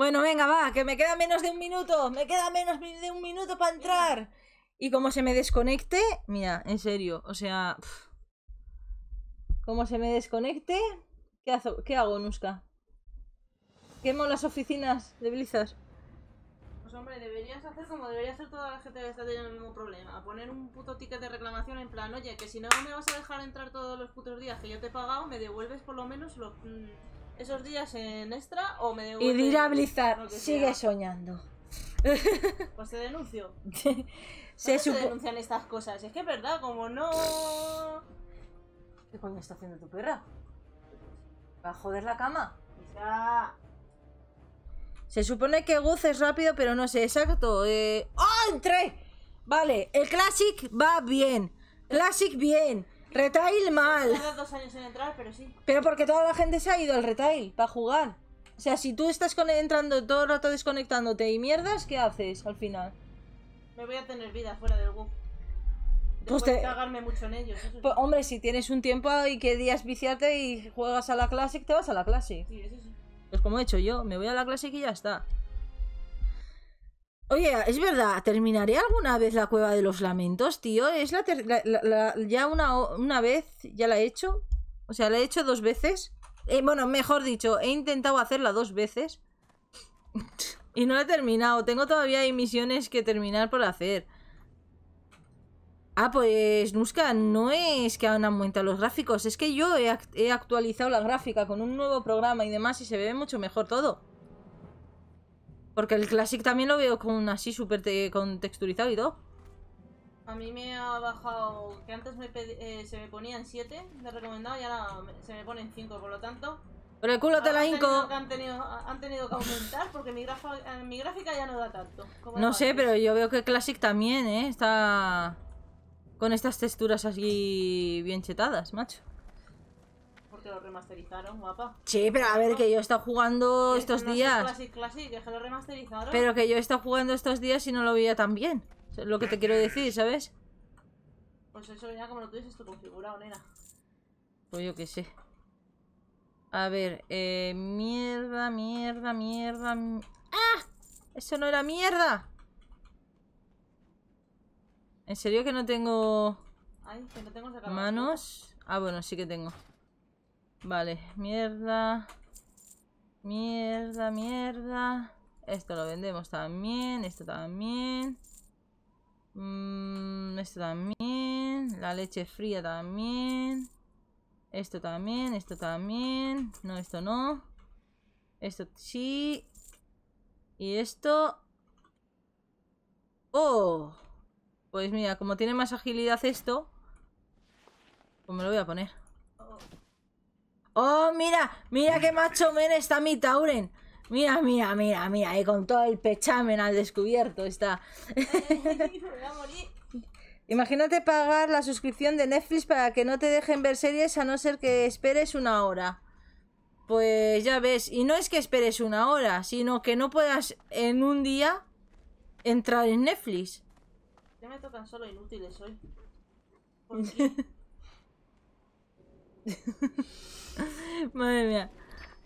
Bueno, venga, va, que me queda menos de un minuto. Me queda menos de un minuto para entrar. Y como se me desconecte, mira, en serio, o sea... Como se me desconecte, ¿qué, hago, ¿qué hago, Nuska? Quemo las oficinas de Blizzard. Pues hombre, deberías hacer como debería hacer toda la gente que está teniendo el mismo problema. Poner un puto ticket de reclamación en plan, oye, que si no me vas a dejar entrar todos los putos días que yo te he pagado, me devuelves por lo menos los... Mm, esos días en extra o me Y dirá Blizzard, sigue soñando. Pues te denuncio. se, se, se denuncian estas cosas. Es que es verdad, como no. ¿Qué coño está haciendo tu perra? ¿Va a joder la cama? Se supone que Guz es rápido, pero no sé exacto. Eh... ¡Oh, entré! Vale, el Classic va bien. Classic bien. Retail mal. pero porque toda la gente se ha ido al retail para jugar. O sea, si tú estás entrando todo el rato desconectándote y mierdas, ¿qué haces al final? Me voy a tener vida fuera del WoW. pues te... cagarme mucho en ellos. Pues, hombre, si tienes un tiempo y querías viciarte y juegas a la Classic, te vas a la Classic. Sí, eso Pues como he hecho yo, me voy a la Classic y ya está. Oye, es verdad, ¿terminaré alguna vez la cueva de los lamentos, tío? Es la, ya una, vez, ya la he hecho. O sea, la he hecho dos veces. Eh, bueno, mejor dicho, he intentado hacerla dos veces. y no la he terminado. Tengo todavía misiones que terminar por hacer. Ah, pues Nuska, no es que han aumentado los gráficos, es que yo he actualizado la gráfica con un nuevo programa y demás y se ve mucho mejor todo. Porque el Classic también lo veo con así súper te texturizado y todo. A mí me ha bajado, que antes me eh, se me en 7 de recomendado y ahora se me ponen 5, por lo tanto... Pero el culo te la inco. han, tenido, han, tenido, que aumentar porque mi, eh, mi gráfica ya no da tanto. No sé, pero yo veo que el Classic también, ¿eh? Está con estas texturas así bien chetadas, macho lo remasterizaron, guapa. Sí, pero a ver, que yo he estado jugando estos días. que lo remasterizaron. Pero que yo he estado jugando estos días y no lo veía tan bien. lo que te quiero decir, ¿sabes? Pues eso ya como lo tienes esto configurado, nena. Pues yo qué sé. A ver, eh, mierda, mierda, mierda. ¡Ah! Eso no era mierda. ¿En serio que no tengo manos? Ah, bueno, sí que tengo. Vale, mierda. Mierda, mierda. Esto lo vendemos también, esto también. Mm, esto también. La leche fría también. Esto también, esto también. No, esto no. Esto sí. Y esto... ¡Oh! Pues mira, como tiene más agilidad esto... Pues me lo voy a poner. ¡Oh, mira! ¡Mira qué macho men está mi Tauren! Mira, mira, mira, mira, y eh, con todo el pechamen al descubierto está. Imagínate pagar la suscripción de Netflix para que no te dejen ver series a no ser que esperes una hora. Pues ya ves, y no es que esperes una hora, sino que no puedas en un día entrar en Netflix. Ya me tocan solo inútiles hoy. Madre mía.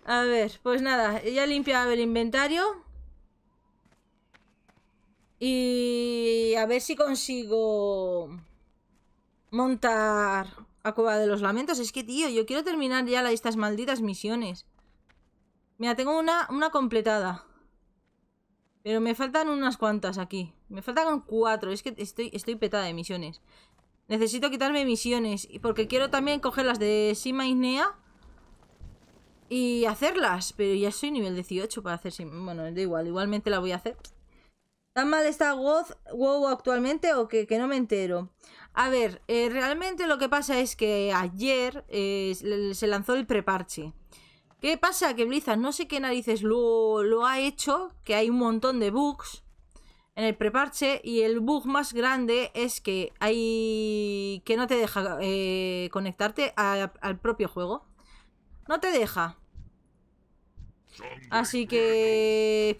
A ver, pues nada, ya limpiado el inventario. Y a ver si consigo montar a Cueva de los Lamentos. Es que, tío, yo quiero terminar ya estas malditas misiones. Mira, tengo una, una completada. Pero me faltan unas cuantas aquí. Me faltan cuatro. Es que estoy, estoy petada de misiones. Necesito quitarme misiones. Porque quiero también coger las de Sima Nea y hacerlas, pero ya soy nivel 18 para hacer Bueno, da igual, igualmente la voy a hacer. ¿Tan mal está WoW, actualmente o que, no me entero? A ver, eh, realmente lo que pasa es que ayer eh, se lanzó el preparche. ¿Qué pasa? Que Blizzard no sé qué narices lo, lo ha hecho, que hay un montón de bugs en el preparche y el bug más grande es que hay que no te deja eh, conectarte al propio juego. No te deja. Así que...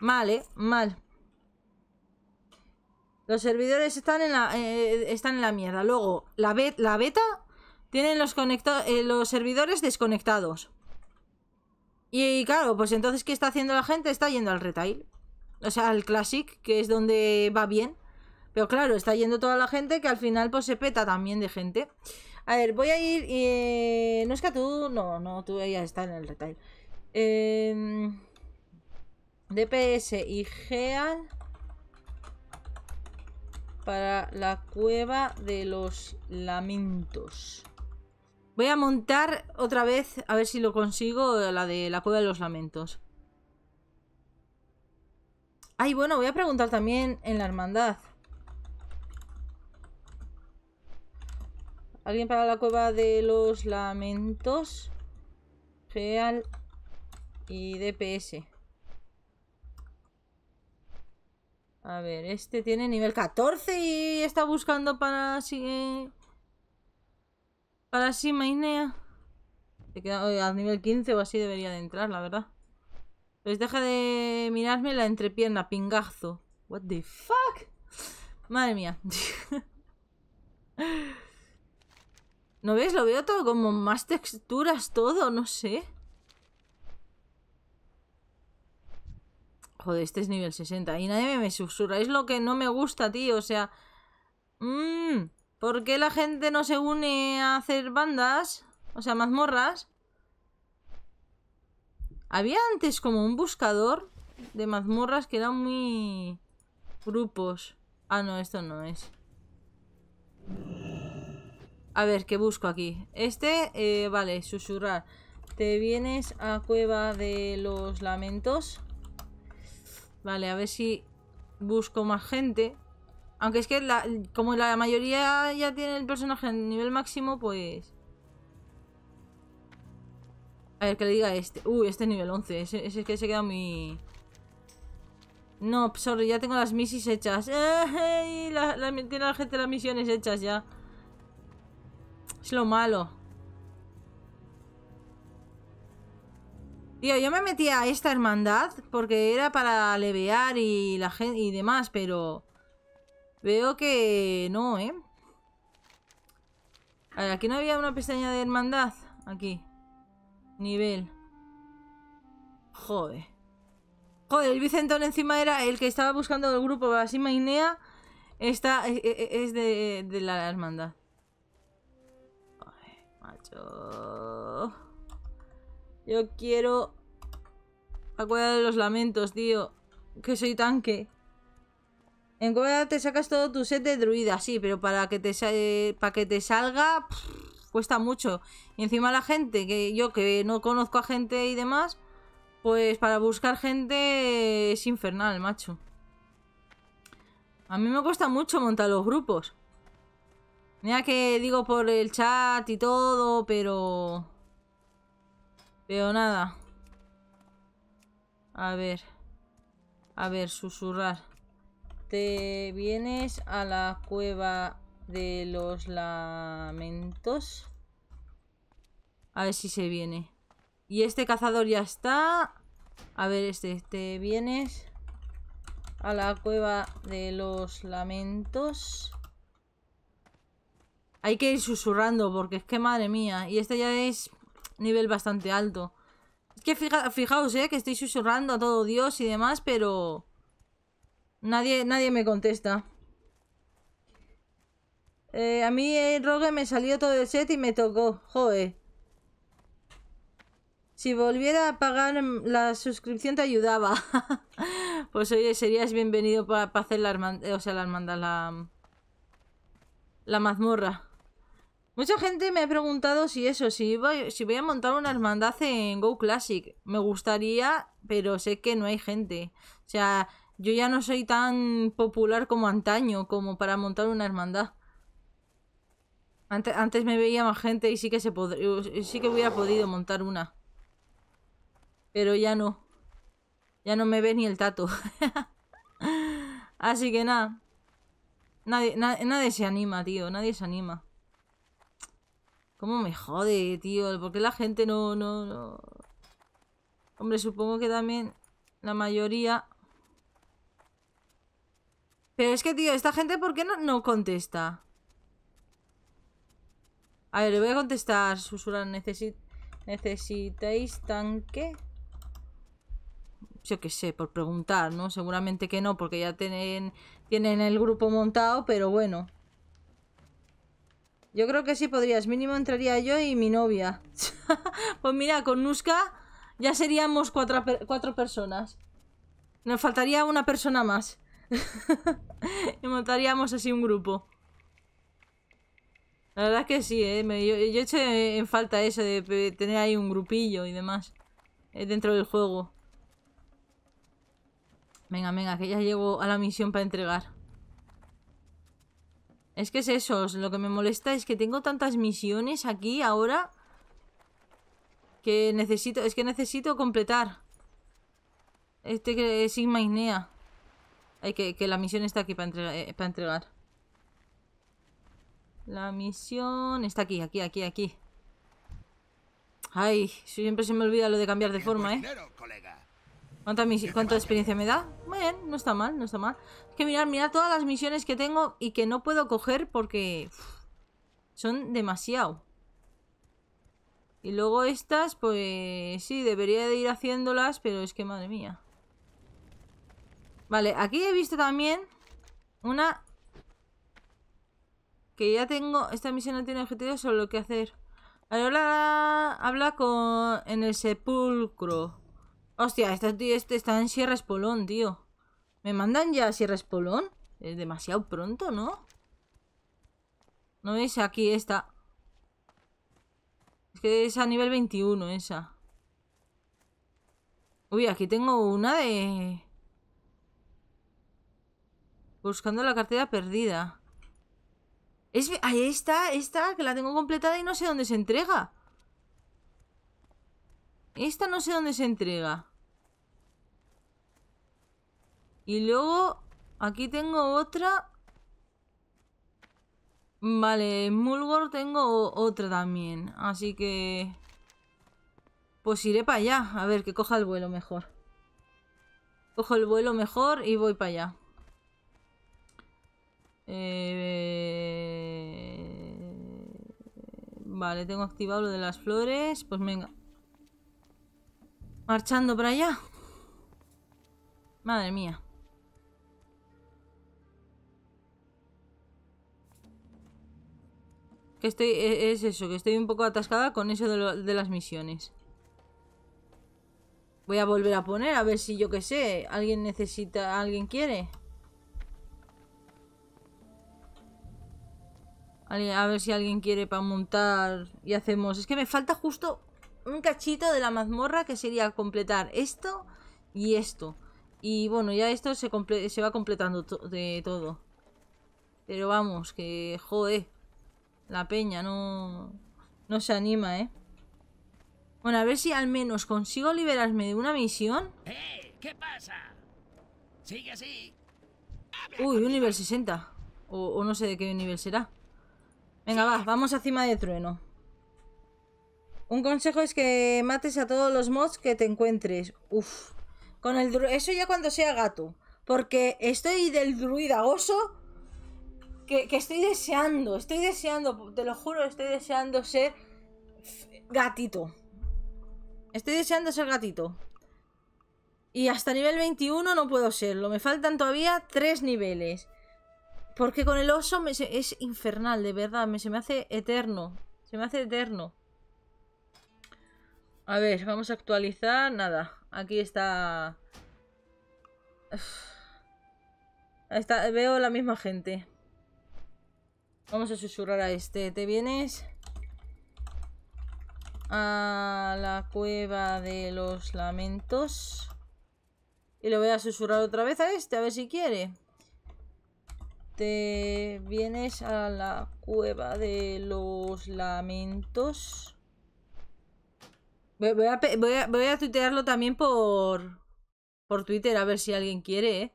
Mal, ¿eh? Mal. Los servidores están en la, eh, están en la mierda. Luego, la, la beta tienen los, eh, los servidores desconectados. Y, y, claro, pues entonces, ¿qué está haciendo la gente? Está yendo al retail. O sea, al classic, que es donde va bien. Pero claro, está yendo toda la gente que al final pues se peta también de gente. A ver, voy a ir... Eh, no es que tú... No, no, tú ya estás en el retail. Em, DPS y Geal para la cueva de los lamentos. Voy a montar otra vez, a ver si lo consigo, la de la cueva de los lamentos. Ay, bueno, voy a preguntar también en la hermandad. ¿Alguien para la cueva de los lamentos? Real y DPS. A ver, este tiene nivel 14 y está buscando para... sí, eh, Para sí mainea. Se queda eh, al nivel 15 o así debería de entrar, la verdad. Pues deja de mirarme la entrepierna, pingazo. What the fuck? Madre mía. ¿No veis? Lo veo todo como más texturas, todo, no sé. Joder, este es nivel 60. Y nadie me susurra. Es lo que no me gusta, tío. O sea... Mm, ¿Por qué la gente no se une a hacer bandas? O sea, mazmorras. Había antes como un buscador de mazmorras que eran muy... Grupos. Ah, no, esto no es. A ver, ¿qué busco aquí? Este, eh, vale, susurrar. Te vienes a Cueva de los Lamentos. Vale, a ver si busco más gente. Aunque es que como la mayoría ya tiene el personaje en nivel máximo, pues... A ver, que le diga este. Uy, uh, este es nivel 11. Ese, es que se queda muy... No, sorry, ya tengo las misis hechas. Eh, tiene la gente las misiones hechas ya. Es lo malo. Tío, yo me metí a esta hermandad porque era para levear y, la y demás, pero veo que no, ¿eh? A ver, aquí no había una pestaña de hermandad. Aquí. Nivel. Joder. Joder, el Vicentón encima era el que estaba buscando el grupo así Inea. Esta e-, e-, e-, es, de la hermandad. Yo... quiero... Acuérdate de los lamentos, tío. Que soy tanque. En Cueva te sacas todo tu set de druida, sí, pero para que te, eh, para que te salga cuesta mucho. Y encima la gente, que yo que no conozco a gente y demás, pues para buscar gente es infernal, macho. A mí me cuesta mucho montar los grupos. Mira que digo por el chat y todo, pero... Pero nada. A ver. A ver, susurrar. Te vienes a la cueva de los lamentos. A ver si se viene. Y este cazador ya está. A ver, este, te vienes a la cueva de los lamentos. Hay que ir susurrando porque es que madre mía. Y este ya es nivel bastante alto. Es que fijaos, ¿eh? Que estoy susurrando a todo Dios y demás, pero... Nadie, nadie me contesta. Eh, a mí el eh, Rogue me salió todo el set y me tocó. Joder. Si volviera a pagar mm, la suscripción te ayudaba. pues oye, serías bienvenido para hacer la, o sea, la hermandad, la, la mazmorra. Mucha gente me ha preguntado si eso, si voy, si voy a montar una hermandad en Go Classic. Me gustaría, pero sé que no hay gente. O sea, yo ya no soy tan popular como antaño, como para montar una hermandad. Antes, me veía más gente y sí que se sí que hubiera podido montar una. Pero ya no. Ya no me ve ni el tato. Así que nada. nadie se anima, tío. Nadie se anima. ¿Cómo me jode, tío? ¿Por qué la gente no, no, no? Hombre, supongo que también la mayoría... Pero es que, tío, esta gente, ¿por qué no, no contesta? A ver, le voy a contestar, susurra, Necesit ¿Necesitáis tanque? Yo qué sé, por preguntar, ¿no? Seguramente que no, porque ya tienen, tienen el grupo montado, pero bueno. Yo creo que sí podrías. Mínimo entraría yo y mi novia. pues mira, con Nuska ya seríamos cuatro, personas. Nos faltaría una persona más. y montaríamos así un grupo. La verdad es que sí, ¿eh? yo, en falta eso de tener ahí un grupillo y demás. Eh, dentro del juego. Venga, venga, que ya llego a la misión para entregar. Es que es eso, lo que me molesta es que tengo tantas misiones aquí ahora que necesito, es que necesito completar este que es Sigma Inea. Hay que, la misión está aquí para entregar, eh, para entregar. La misión está aquí, aquí, aquí, aquí. Ay, siempre se me olvida lo de cambiar de forma, ¿eh? ¿Cuánta experiencia me da? Muy Bien, no está mal, no está mal. Es que mirar, mirar todas las misiones que tengo y que no puedo coger porque son demasiado. Y luego estas, pues sí, debería de ir haciéndolas, pero es que madre mía. Vale, aquí he visto también una que ya tengo, esta misión no tiene objetivos, solo que hacer. Ahora habla con en el sepulcro. Hostia, este, está en Sierra Espolón, tío. ¿Me mandan ya a Sierra Espolón? Es demasiado pronto, ¿no? ¿No es Aquí está. Es que es a nivel 21 esa. Uy, aquí tengo una de... Buscando la cartera perdida. Es... Ahí está, esta, que la tengo completada y no sé dónde se entrega. Esta no sé dónde se entrega. Y luego, aquí tengo otra. Vale, en Mulgore tengo otra también. Así que... Pues iré para allá. A ver, que coja el vuelo mejor. Cojo el vuelo mejor y voy para allá. Eh, vale, tengo activado lo de las flores. Pues venga. Marchando para allá. Madre mía. Que estoy, e, es eso, que estoy un poco atascada con eso de, las misiones. Voy a volver a poner, a ver si yo qué sé, alguien necesita, alguien quiere. A ver si alguien quiere para montar y hacemos... Es que me falta justo un cachito de la mazmorra que sería completar esto y esto. Y bueno, ya esto se, va completando de todo. Pero vamos, que jode La peña no, se anima, ¿eh? Bueno, a ver si al menos consigo liberarme de una misión. ¡Eh! ¿Qué pasa? Sigue así. Uy, un nivel 60. O, no sé de qué nivel será. Venga, va, vamos a Cima de Trueno. Un consejo es que mates a todos los mods que te encuentres. Uf. Con el Eso ya cuando sea gato. Porque estoy del druida oso. Que, estoy deseando. Estoy deseando. Te lo juro, estoy deseando ser gatito. Estoy deseando ser gatito. Y hasta nivel 21 no puedo serlo. Me faltan todavía tres niveles. Porque con el oso es infernal, de verdad. Me, se me hace eterno. Se me hace eterno. A ver, vamos a actualizar. Nada, aquí está... Veo la misma gente. Vamos a susurrar a este. ¿Te vienes? A la cueva de los lamentos. Y le voy a susurrar otra vez a este, a ver si quiere. Te vienes a la cueva de los lamentos. Voy a, voy a, voy a tuitearlo también por, por Twitter, a ver si alguien quiere, ¿eh?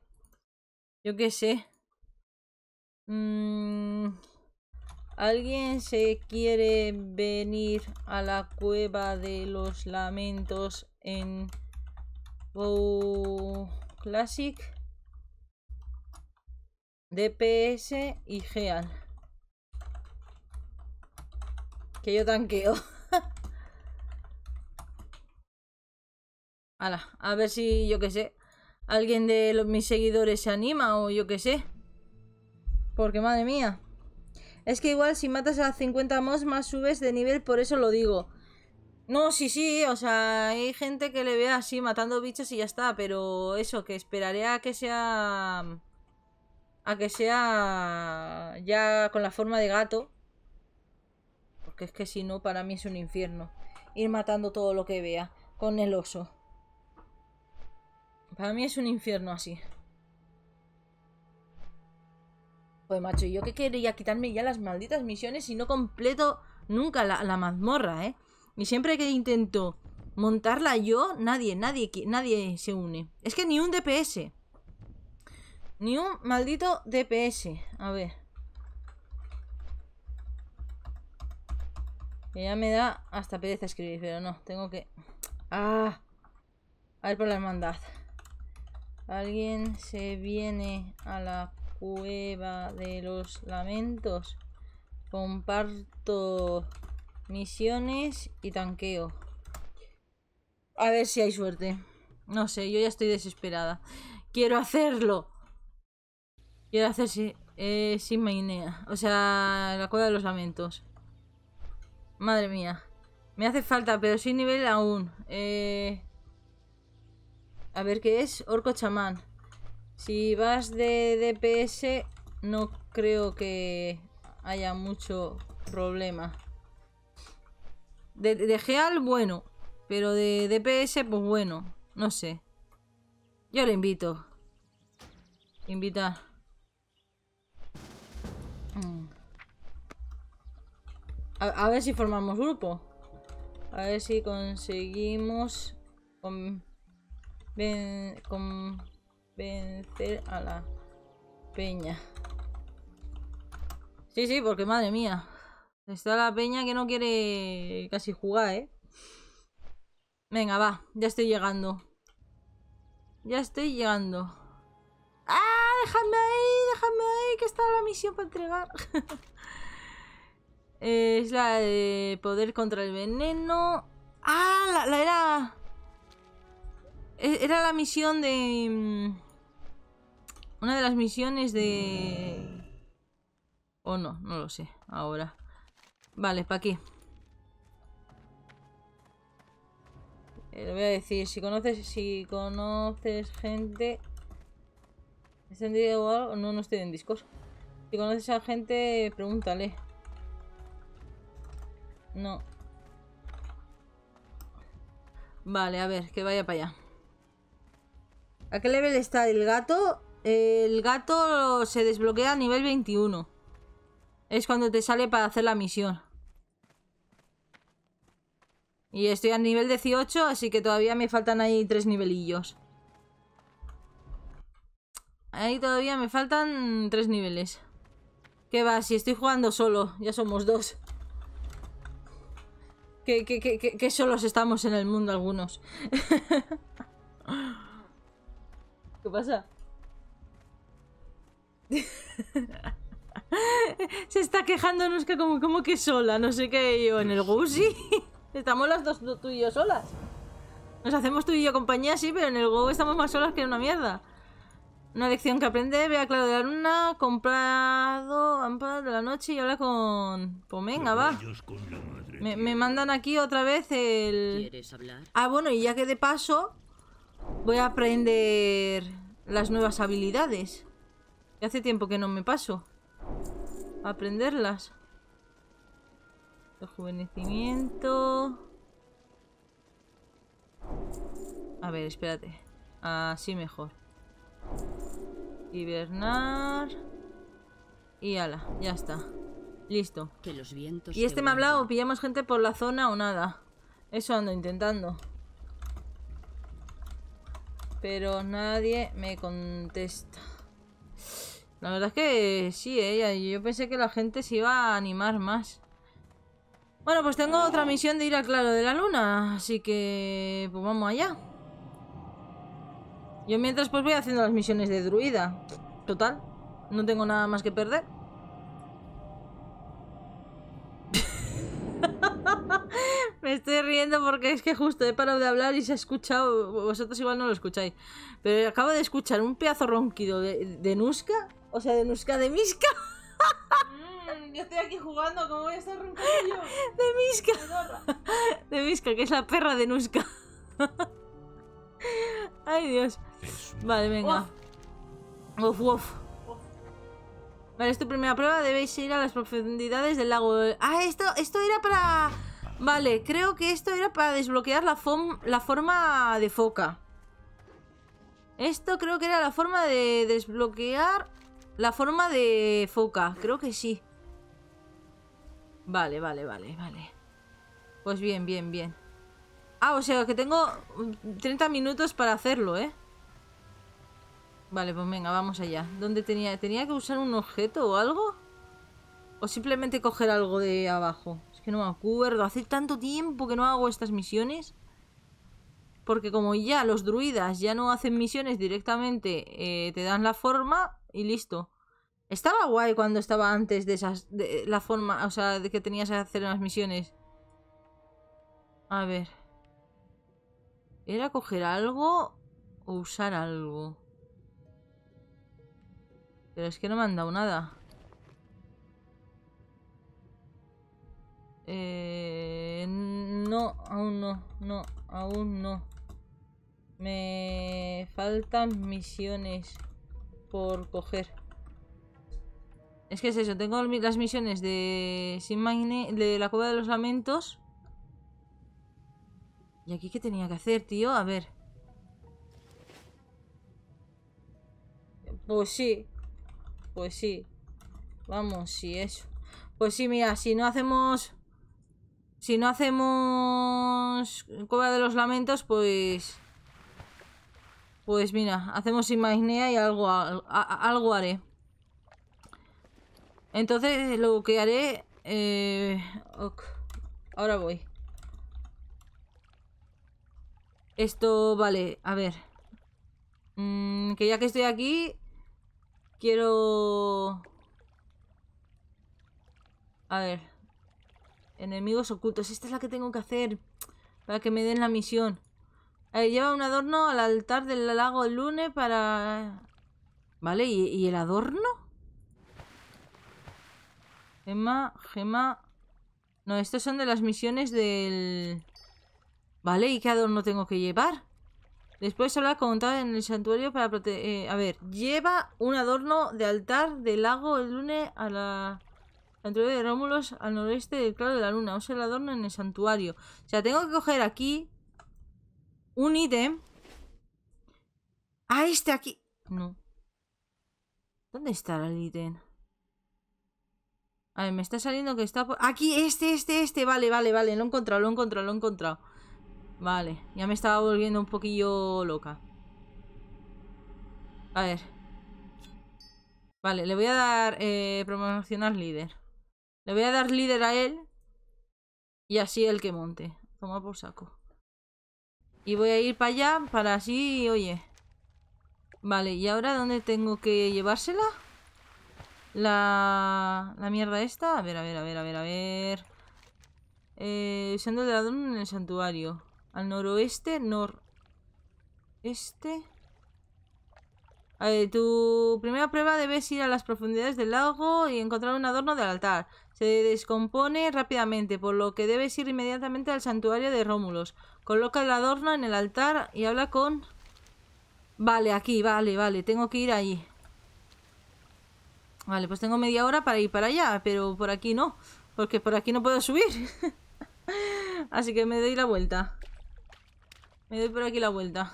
Yo qué sé. Mm, ¿Alguien se quiere venir a la cueva de los lamentos en WoW Classic? DPS y Gean. Que yo tanqueo. a ver si, yo qué sé, alguien de los, mis seguidores se anima o yo qué sé. Porque madre mía. Es que igual si matas a 50 mos más subes de nivel, por eso lo digo. No, sí, sí, o sea, hay gente que le ve así matando bichos y ya está, pero eso, que esperaré a que sea... A que sea ya con la forma de gato. Porque es que si no, para mí es un infierno. Ir matando todo lo que vea con el oso. Para mí es un infierno así. Pues macho, yo que quería quitarme ya las malditas misiones y no completo nunca la, mazmorra, ¿eh? Y siempre que intento montarla yo, nadie, nadie, nadie se une. Es que ni un DPS. Ni un maldito DPS. A ver. Que ya me da hasta pereza escribir, pero no, tengo que... ¡Ah! A ver por la hermandad. ¿Alguien se viene a la cueva de los lamentos? Comparto misiones y tanqueo. A ver si hay suerte. No sé, yo ya estoy desesperada. Quiero hacerlo. Quiero hacer eh, sin mainea. O sea, la cueva de los lamentos. Madre mía. Me hace falta, pero sin nivel aún. Eh, a ver qué es. Orco chamán. Si vas de DPS, no creo que haya mucho problema. De, Geal, bueno. Pero de DPS, pues bueno. No sé. Yo le invito. Invita. Mm. A, a ver si formamos grupo. A ver si conseguimos... Con ven, vencer a la peña. Sí, sí, porque madre mía. Está la peña que no quiere casi jugar, ¿eh? Venga, va. Ya estoy llegando. Ya estoy llegando. ¡Ah! Déjame ahí, déjame ahí, que está la misión para entregar. es la de poder contra el veneno. ¡Ah! la era... E-, era la misión de... Mm, una de las misiones de... O no, no lo sé. Ahora. Vale, ¿para aquí eh, le voy a decir, si conoces, si conoces gente... ¿Está en o No, no estoy en discos Si conoces a gente, pregúntale. No. Vale, a ver, que vaya para allá. ¿A qué level está el gato? El gato se desbloquea a nivel 21. Es cuando te sale para hacer la misión. Y estoy a nivel 18, así que todavía me faltan ahí tres nivelillos. Ahí todavía me faltan tres niveles. ¿Qué va? Si estoy jugando solo, ya somos dos. Que, que solos estamos en el mundo algunos. pasa? Se está quejando Que como, como que sola, no sé qué, yo en el Gusi. estamos las dos tú y yo solas. Nos hacemos tú y yo compañía, sí, pero en el Go estamos más solas que una mierda. Una lección que aprende, a claro de la luna, comprado Amparo de la noche y habla con... Pues va. Me, mandan aquí otra vez el... Ah, bueno, y ya que de paso voy a aprender las nuevas habilidades. hace tiempo que no me paso. aprenderlas. Rejuvenecimiento. A ver, espérate. Así mejor. Hibernar. Y ala, ya está. Listo. Que los vientos y este me ha hablado, pillamos gente por la zona o nada. Eso ando intentando. Pero nadie me contesta. La verdad es que sí, ella. ¿eh? Yo pensé que la gente se iba a animar más. Bueno, pues tengo otra misión de ir al claro de la luna. Así que... Pues vamos allá. Yo mientras pues voy haciendo las misiones de druida. Total. No tengo nada más que perder. Me estoy riendo porque es que justo he parado de hablar y se ha escuchado. Vosotros igual no lo escucháis. Pero acabo de escuchar un pedazo ronquido de, de Nuska. O sea, de Nuska de Miska. Mm, yo estoy aquí jugando, ¿cómo voy a estar roncando yo? De Miska. De Miska, que es la perra de Nuska. Ay, Dios. Vale, venga. Uf, uf. Vale, es tu primera prueba. Debéis ir a las profundidades del lago. Ah, esto, esto era para Vale, creo que esto era para desbloquear la, la forma de foca. Esto creo que era la forma de desbloquear la forma de foca. Creo que sí. Vale, vale, vale, vale. Pues bien, bien, bien. Ah, o sea que tengo 30 minutos para hacerlo, ¿eh? Vale, pues venga, vamos allá. ¿Dónde tenía? ¿Tenía que usar un objeto o algo? ¿O simplemente coger algo de abajo? que no me acuerdo. Hace tanto tiempo que no hago estas misiones. Porque como ya los druidas ya no hacen misiones directamente, eh, te dan la forma y listo. Estaba guay cuando estaba antes de esas. De, la forma, o sea, de que tenías que hacer unas misiones. A ver. ¿Era coger algo o usar algo? Pero es que no me han dado nada. Eh, no, aún no, no, aún no. Me faltan misiones por coger. Es que es eso, tengo las misiones de Sin de la Cueva de los Lamentos. ¿Y aquí qué tenía que hacer, tío? A ver. Pues sí. Pues sí. Vamos, sí, eso. Pues sí, mira, si no hacemos si no hacemos Cueva de los Lamentos, pues... Pues mira, hacemos Imaginea y algo, algo haré. Entonces lo que haré... Eh, ahora voy. Esto, vale, a ver. Mm, que ya que estoy aquí, quiero... A ver. Enemigos ocultos. Esta es la que tengo que hacer para que me den la misión. Eh, lleva un adorno al altar del lago el lunes para... Vale, ¿y, el adorno? Gema, gema... No, estas son de las misiones del... Vale, ¿y qué adorno tengo que llevar? Después habla con tal en el santuario para proteger... Eh, a ver, lleva un adorno de altar del lago el lunes a la... Entre de Rómulos, al noroeste del claro de la luna. O sea, el adorno en el santuario. O sea, tengo que coger aquí un ítem. Ah, este aquí. No. ¿Dónde está el ítem? A ver, me está saliendo que está Aquí, este, este, este. Vale, vale, vale. Lo he encontrado, lo he encontrado, lo he encontrado. Vale, ya me estaba volviendo un poquillo loca. A ver. Vale, le voy a dar eh, promocionar líder. Le voy a dar líder a él. Y así el que monte. Toma por saco. Y voy a ir para allá para así, oye. Vale, ¿y ahora dónde tengo que llevársela? La... La mierda esta. A ver, a ver, a ver, a ver, a ver. Eh, el de adorno en el santuario. Al noroeste, noreste. A ver, tu primera prueba debes ir a las profundidades del lago y encontrar un adorno del altar. Se descompone rápidamente, por lo que debes ir inmediatamente al santuario de Rómulos. Coloca el adorno en el altar y habla con... Vale, aquí, vale, vale, tengo que ir allí. Vale, pues tengo media hora para ir para allá, pero por aquí no, porque por aquí no puedo subir. Así que me doy la vuelta. Me doy por aquí la vuelta.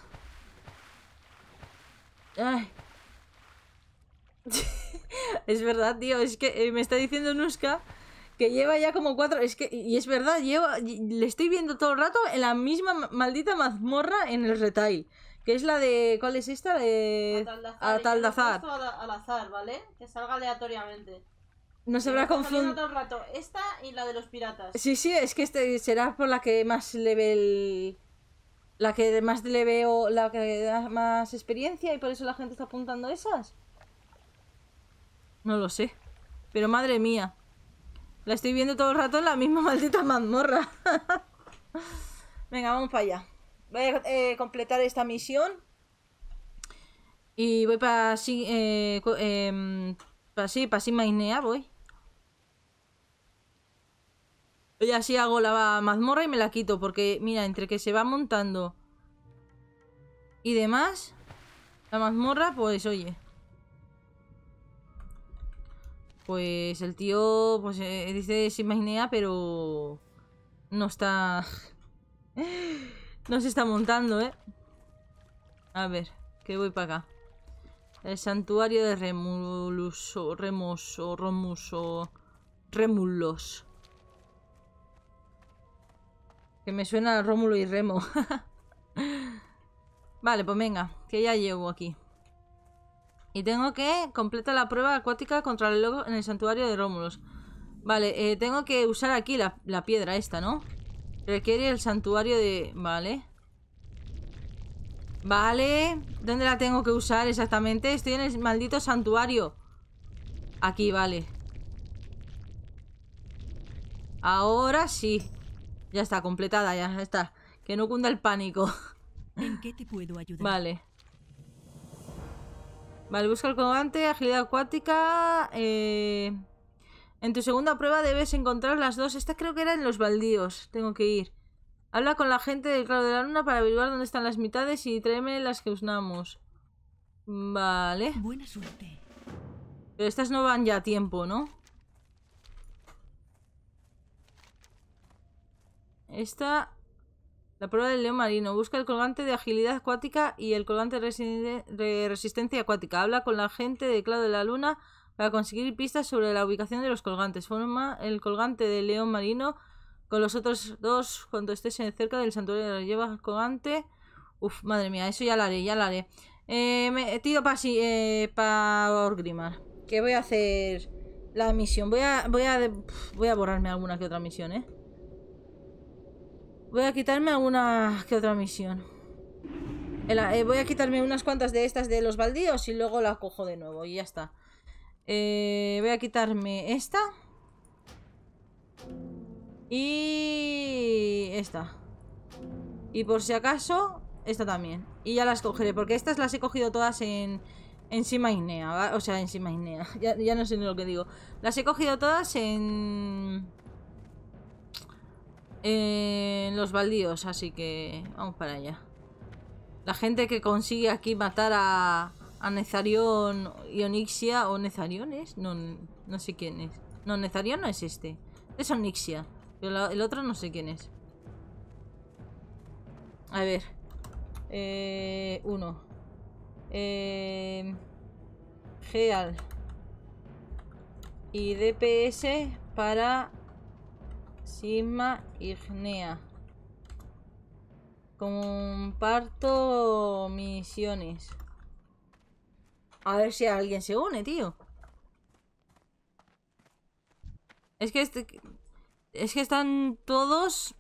Ay. Es verdad, tío. Es que eh, me está diciendo Nuska que lleva ya como cuatro. Es que, y es verdad, lleva, le estoy viendo todo el rato en la misma maldita mazmorra en el retail. Que es la de. ¿Cuál es esta? De. Tal azar, ¿vale? Que salga aleatoriamente. No se habrá confundido. rato. Esta y la de los piratas. Sí, sí, es que este será por la que más Le ve La que más le veo. La que da más experiencia y por eso la gente está apuntando esas. No lo sé. Pero madre mía. La estoy viendo todo el rato en la misma maldita mazmorra. Venga, vamos para allá. Voy a eh, completar esta misión. Y voy para... así, eh, em, para sí, para sí, mainea voy. Y así hago la mazmorra y me la quito. Porque, mira, entre que se va montando y demás, la mazmorra, pues oye. Pues el tío, pues eh, eh, dice, se magnea, pero no está... no se está montando, ¿eh? A ver, que voy para acá. El santuario de Remulus o Remus o Remulos. Que me suena a Rómulo y Remo. vale, pues venga, que ya llevo aquí. Y tengo que completar la prueba acuática contra el lobo en el santuario de Rómulos. Vale, eh, tengo que usar aquí la, la, piedra esta, ¿no? Requiere el santuario de... Vale. Vale. ¿Dónde la tengo que usar exactamente? Estoy en el maldito santuario. Aquí, vale. Ahora sí. Ya está, completada, ya está. Que no cunda el pánico. ¿En qué te puedo ayudar? Vale. Vale, busca el comandante, agilidad acuática. Eh, en tu segunda prueba debes encontrar las dos. Esta creo que era en los baldíos. Tengo que ir. Habla con la gente del claro de la luna para averiguar dónde están las mitades y tráeme las que usamos. Vale. Buena suerte. Pero estas no van ya a tiempo, ¿no? Esta la prueba del león marino. Busca el colgante de agilidad acuática y el colgante de resistencia acuática. Habla con la gente de Claro de la Luna para conseguir pistas sobre la ubicación de los colgantes. Forma el colgante del león marino con los otros dos cuando estés cerca del santuario. Lleva colgante. Uf, madre mía, eso ya lo haré, ya lo haré. Eh, me, para sí, eh, Que voy a hacer la misión. Voy a, voy a, voy a borrarme alguna que otra misión, eh. Voy a quitarme alguna que otra misión. Eh, voy a quitarme unas cuantas de estas de los baldíos y luego la cojo de nuevo y ya está. Eh, voy a quitarme esta. Y esta. Y por si acaso, esta también. Y ya las cogeré, porque estas las he cogido todas en, encima Inea, o sea, encima Inea, ya, ya, no sé ni lo que digo. Las he cogido todas en en los baldíos, así que vamos para allá. La gente que consigue aquí matar a, a Nezarión y Onixia, o Nezarión es, no, no sé quién es. No, Nezarión no es este, es Onixia, el otro no sé quién es. A ver, eh, uno. Eh, Geal. Y DPS para Sisma Ignea Comparto misiones. A ver si alguien se une, tío. Es que este, es que están todos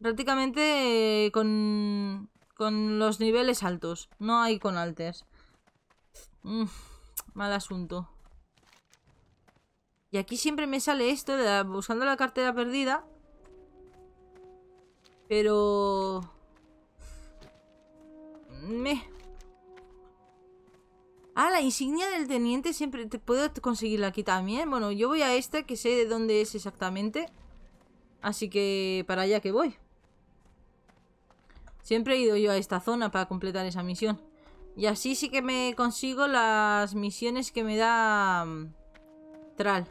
prácticamente eh, con, con los niveles altos. No hay con alters. mal asunto. Y aquí siempre me sale esto buscando la cartera perdida. Pero... Me... Ah, la insignia del teniente siempre te puedo conseguirla aquí también. Bueno, yo voy a esta que sé de dónde es exactamente. Así que para allá que voy. Siempre he ido yo a esta zona para completar esa misión. Y así sí que me consigo las misiones que me da... Mm, Tral.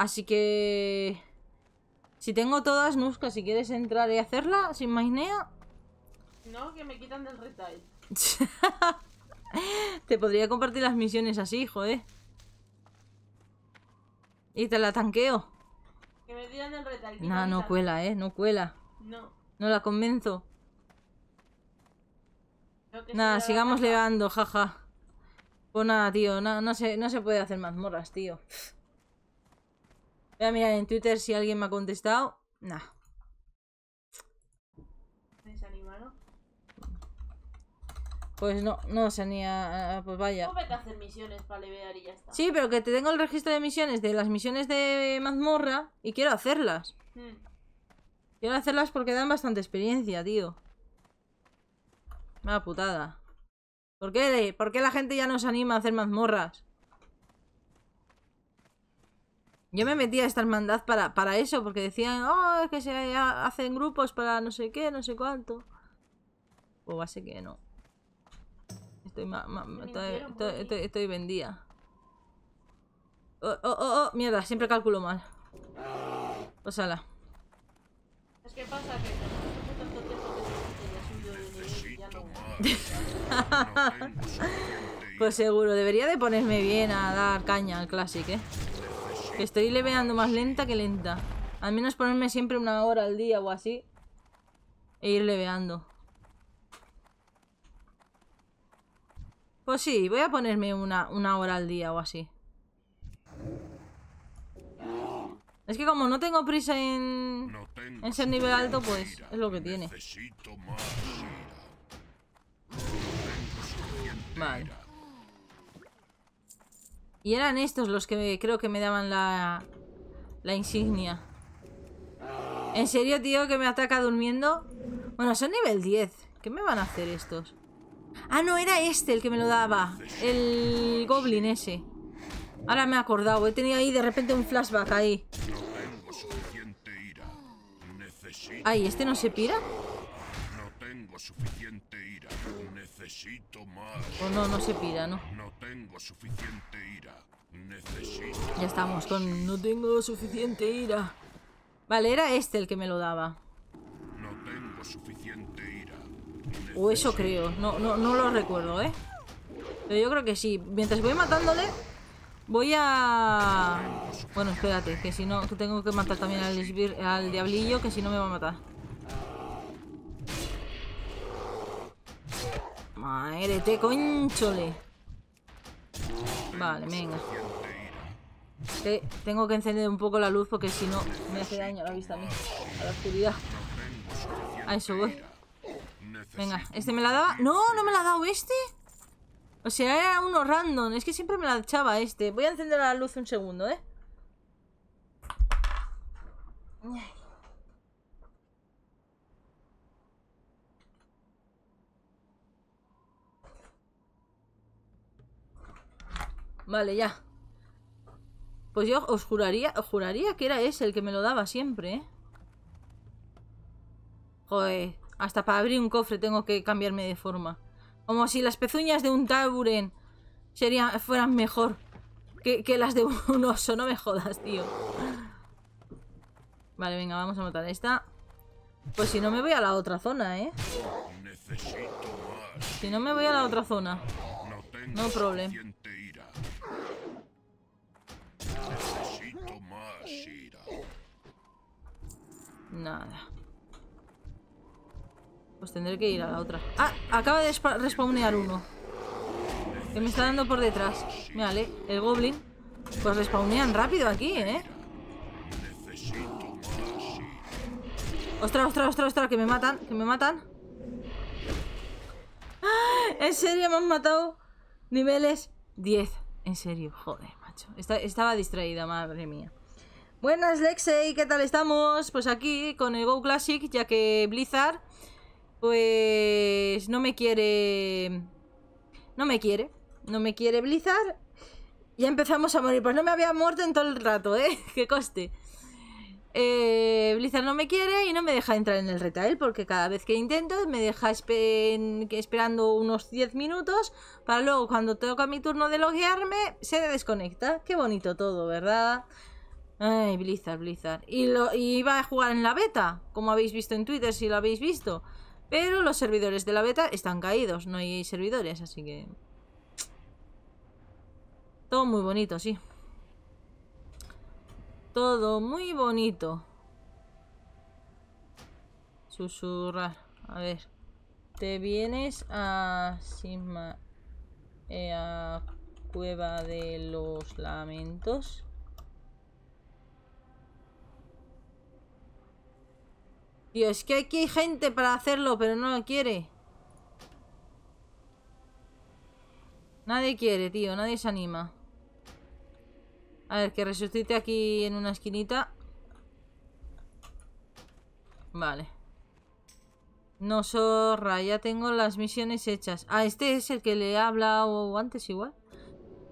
Así que... Si tengo todas, Nuska, si quieres entrar y hacerla sin mainea. No, que me quitan del retail. te podría compartir las misiones así, joder. Y te la tanqueo. Que me tiran del retail. No, no cuela, eh, no cuela. No. No la convenzo. Nada, sigamos levando, jaja. Pues nada, tío, no, no, se, no se puede hacer mazmorras, tío. Voy a mirar en Twitter si alguien me ha contestado. Nah. Pues no, no se anía. Pues vaya. vete a hacer misiones para levear y ya está. Sí, pero que te tengo el registro de misiones de las misiones de mazmorra y quiero hacerlas. Hmm. Quiero hacerlas porque dan bastante experiencia, tío. Mala putada. ¿Por qué, ¿Por qué la gente ya no se anima a hacer mazmorras? Yo me metí a esta hermandad para, para eso, porque decían, oh, es que se hacen grupos para no sé qué, no sé cuánto. O pues ser que no. Estoy, ma, estoy, estoy, vendida. Oh, oh, oh, oh, mierda, siempre calculo mal. pásala pues pasa que pues seguro, debería de ponerme bien a dar caña al Classic, eh estoy leveando más lenta que lenta. Al menos ponerme siempre una hora al día o así. E ir leveando. Pues sí, voy a ponerme una, una hora al día o así. Es que como no tengo prisa en, ser nivel alto, pues es lo que tiene. vale. Y eran estos los que creo que me daban la, la insignia. ¿En serio, tío, que me ataca durmiendo? Bueno, son nivel 10. ¿Qué me van a hacer estos? Ah, no, era este el que me lo daba. El goblin ese. Ahora me he acordado. He tenido ahí de repente un flashback ahí. Ay, ¿este no se pira? tengo suficiente ira. Necesito más. no, no se pira, ¿no? No tengo suficiente Ya estamos con. No tengo suficiente ira. Vale, era este el que me lo daba. No tengo suficiente ira. o eso creo. No, no, lo recuerdo, ¿eh? Pero yo creo que sí. Mientras voy matándole, voy a. Bueno, espérate, que si no, tengo que matar también al diablillo, que si no me va a matar. te conchole. Vale, venga. tengo que encender un poco la luz porque si no me hace daño la vista a A la oscuridad. A eso voy. Venga, este me la daba. ¡No! ¿No me la ha dado este? O sea, era uno random. Es que siempre me la echaba este. Voy a encender la luz un segundo, ¿eh? Vale, ya. Pues yo os juraría, juraría que era ese el que me lo daba siempre, ¿eh? Joder, hasta para abrir un cofre tengo que cambiarme de forma. Como si las pezuñas de un Taburen serían, fueran mejor que, las de un oso, no me jodas, tío. Vale, venga, vamos a matar a esta. Pues si no me voy a la otra zona, ¿eh? Si no me voy a la otra zona. No problema Necesito más Nada. Pues tendré que ir a la otra. ¡Ah! Acaba de respawnear uno. Que me está dando por detrás. vale? el goblin. Pues respawnean rápido aquí, ¿eh? Ostras, ostras, ostras, ostras, que me matan, que me matan. ¡Ah! ¿En serio me han matado? Niveles 10. En serio, joder, macho. estaba distraída, madre mía. Buenas, Lexei, ¿qué tal estamos? Pues aquí con el Go Classic, ya que Blizzard, pues no me quiere... No me quiere. No me quiere Blizzard. Ya empezamos a morir. Pues no me había muerto en todo el rato, ¿eh? Que coste. Eh, Blizzard no me quiere y no me deja entrar en el retail porque cada vez que intento me deja esperando unos 10 minutos para luego cuando toca mi turno de loguearme se desconecta. Qué bonito todo, ¿verdad? Ay, Blizzard, Blizzard. Y, va iba a jugar en la beta, como habéis visto en Twitter si lo habéis visto. Pero los servidores de la beta están caídos, no hay servidores, así que... Todo muy bonito, sí. Todo muy bonito. Susurrar. A ver. Te vienes a Sigma. Eh, a Cueva de los Lamentos. Tío, es que aquí hay gente para hacerlo, pero no lo quiere. Nadie quiere, tío. Nadie se anima. A ver, que resucite aquí en una esquinita. Vale. No, zorra, ya tengo las misiones hechas. Ah, este es el que le he hablado antes igual.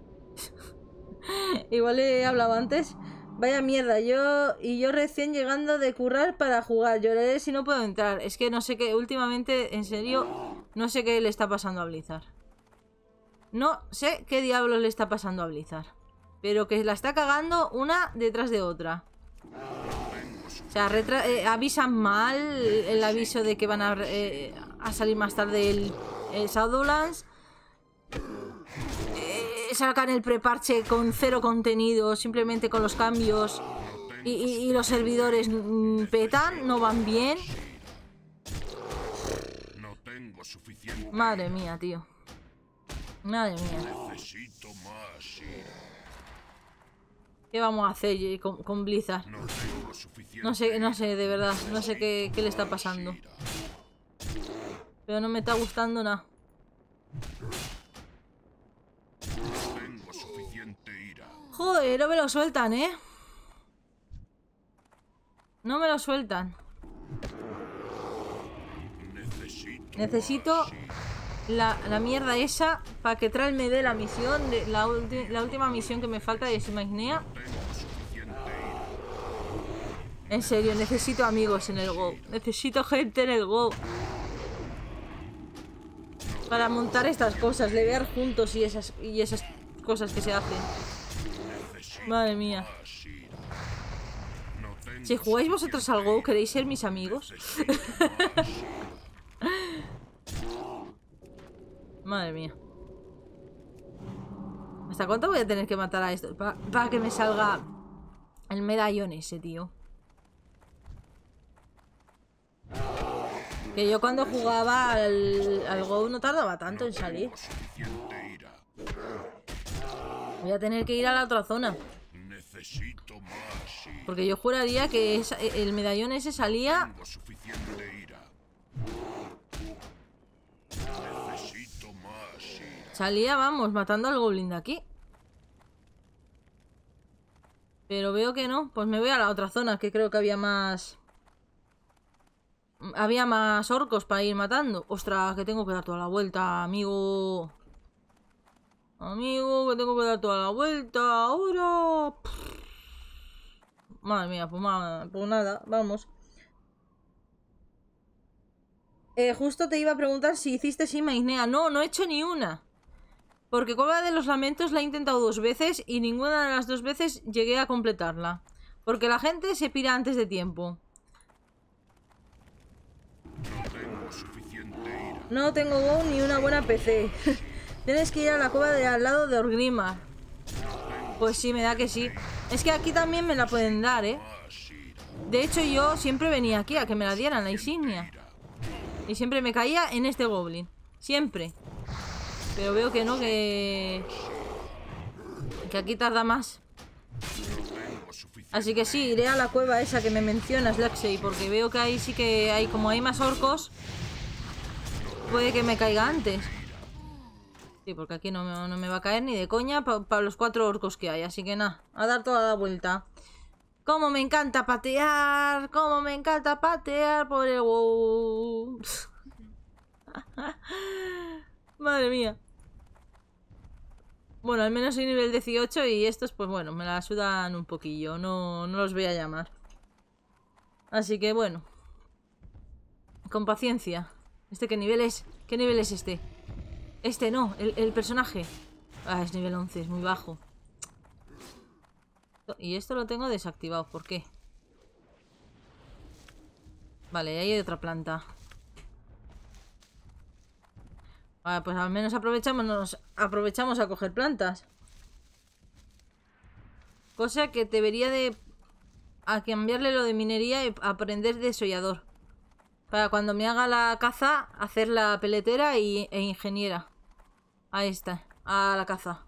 igual le he hablado antes. Vaya mierda, yo y yo recién llegando de currar para jugar. Lloraré si no puedo entrar. Es que no sé qué, últimamente, en serio, no sé qué le está pasando a Blizzard. No sé qué diablos le está pasando a Blizzard. Pero que la está cagando una detrás de otra. O sea, eh, avisan mal el aviso de que van a, eh, salir más tarde el, el eh, sacan el preparche con cero contenido, simplemente con los cambios. Y, los servidores mm, petan, no van bien. Madre mía, tío. Madre mía. ¿Qué vamos a hacer con, con Blizzard? No sé, no sé, de verdad. No sé qué, le está pasando. Pero no me está gustando nada. Joder, no me lo sueltan, ¿eh? No me lo sueltan. Necesito la, mierda esa para que me dé la misión, la, última misión que me falta de Simagnea. En serio, necesito amigos en el Go. Necesito gente en el Go. Para montar estas cosas, ver juntos y esas, y esas cosas que se hacen. Madre mía. Si jugáis vosotros al Go, ¿queréis ser mis amigos? Madre mía. ¿Hasta cuánto voy a tener que matar a esto? Para que me salga el medallón ese, tío. Que yo cuando jugaba al, Go no tardaba tanto en salir. Voy a tener que ir a la otra zona. Porque yo juraría que el medallón ese salía Salía, vamos, matando al goblin de aquí. Pero veo que no. Pues me voy a la otra zona, que creo que había más... Había más orcos para ir matando. Ostras, que tengo que dar toda la vuelta, amigo. Amigo, que tengo que dar toda la vuelta ahora. Madre mía, pues, pues nada, vamos. Eh, justo te iba a preguntar si hiciste Sima Isnea. No, no he hecho ni una. Porque Cueva de los Lamentos la he intentado dos veces y ninguna de las dos veces llegué a completarla. Porque la gente se pira antes de tiempo. No tengo ni una buena PC. Tienes que ir a la cueva de al lado de Orgrima. Pues sí, me da que sí. Es que aquí también me la pueden dar, ¿eh? De hecho, yo siempre venía aquí a que me la dieran, la insignia. Y siempre me caía en este goblin. Siempre. Pero veo que no, que... Que aquí tarda más. Así que sí, iré a la cueva esa que me mencionas, Laxey, porque veo que ahí sí que hay, como hay más orcos, puede que me caiga antes. Sí, porque aquí no me, va a caer ni de coña para los cuatro orcos que hay, así que nada, a dar toda la vuelta. ¡Cómo me encanta patear! ¡Cómo me encanta patear ¡Pobre Madre mía. Bueno, al menos soy nivel 18 y estos, pues bueno, me la sudan un poquillo. No, no los voy a llamar. Así que bueno. Con paciencia. ¿Este qué nivel es? ¿Qué nivel es este? Este no, el, el personaje. Ah, es nivel 11, es muy bajo. Y esto lo tengo desactivado, ¿por qué? Vale, ahí hay otra planta. Vale, pues al menos aprovechamos, aprovechamos a coger plantas. Cosa que debería de... A cambiarle lo de minería y aprender de sollador. Para cuando me haga la caza, hacer la peletera y, e ingeniera. Ahí está, a la caza.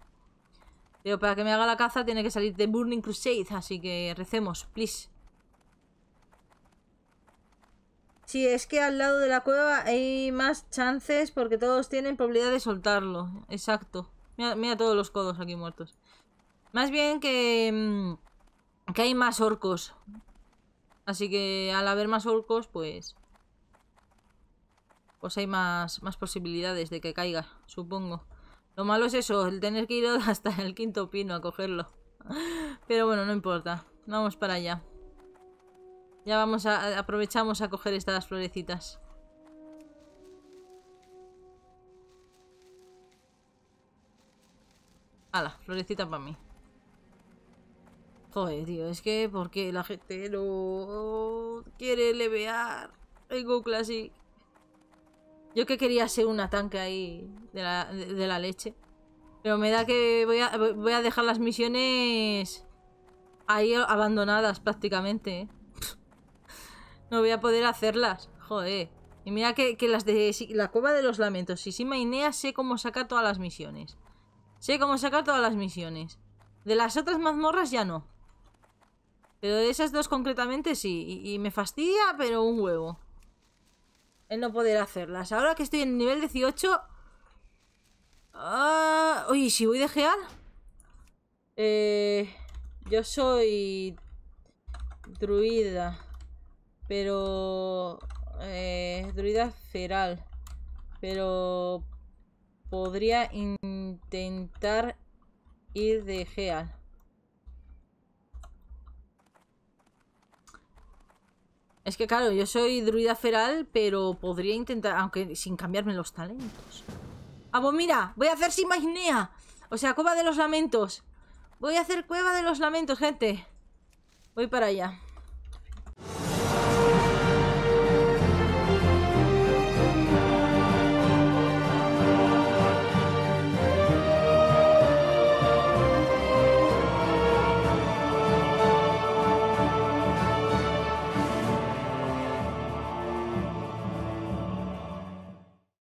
Pero para que me haga la caza tiene que salir de Burning Crusade, así que recemos, please. Si es que al lado de la cueva hay más chances porque todos tienen probabilidad de soltarlo. Exacto. Mira, mira todos los codos aquí muertos. Más bien que... Mm, que hay más orcos. Así que al haber más orcos, pues... Pues hay más, más posibilidades de que caiga, supongo. Lo malo es eso, el tener que ir hasta el quinto pino a cogerlo. Pero bueno, no importa. Vamos para allá. Ya vamos a... Aprovechamos a coger estas florecitas. Hala, florecita para mí. Joder, tío, es que porque la gente no quiere levear en Google así? Yo que quería ser una tanque ahí de la, leche. Pero me da que voy a, voy a dejar las misiones ahí abandonadas prácticamente, ¿eh? No voy a poder hacerlas. Joder. Y mira que, las de la cueva de los lamentos, Si y mainea sé cómo sacar todas las misiones. Sé cómo sacar todas las misiones. De las otras mazmorras ya no. Pero de esas dos concretamente sí. Y, me fastidia, pero un huevo. El no poder hacerlas. Ahora que estoy en nivel 18... Ah, uy, oye, si voy de Geal? Eh, yo soy... Druida. Pero... Eh, druida feral. Pero... Podría intentar ir de Geal. Es que claro, yo soy druida feral, pero podría intentar, aunque sin cambiarme los talentos. Ah, mira, voy a hacer Simagnea. O sea, Cueva de los Lamentos. Voy a hacer Cueva de los Lamentos, gente. Voy para allá.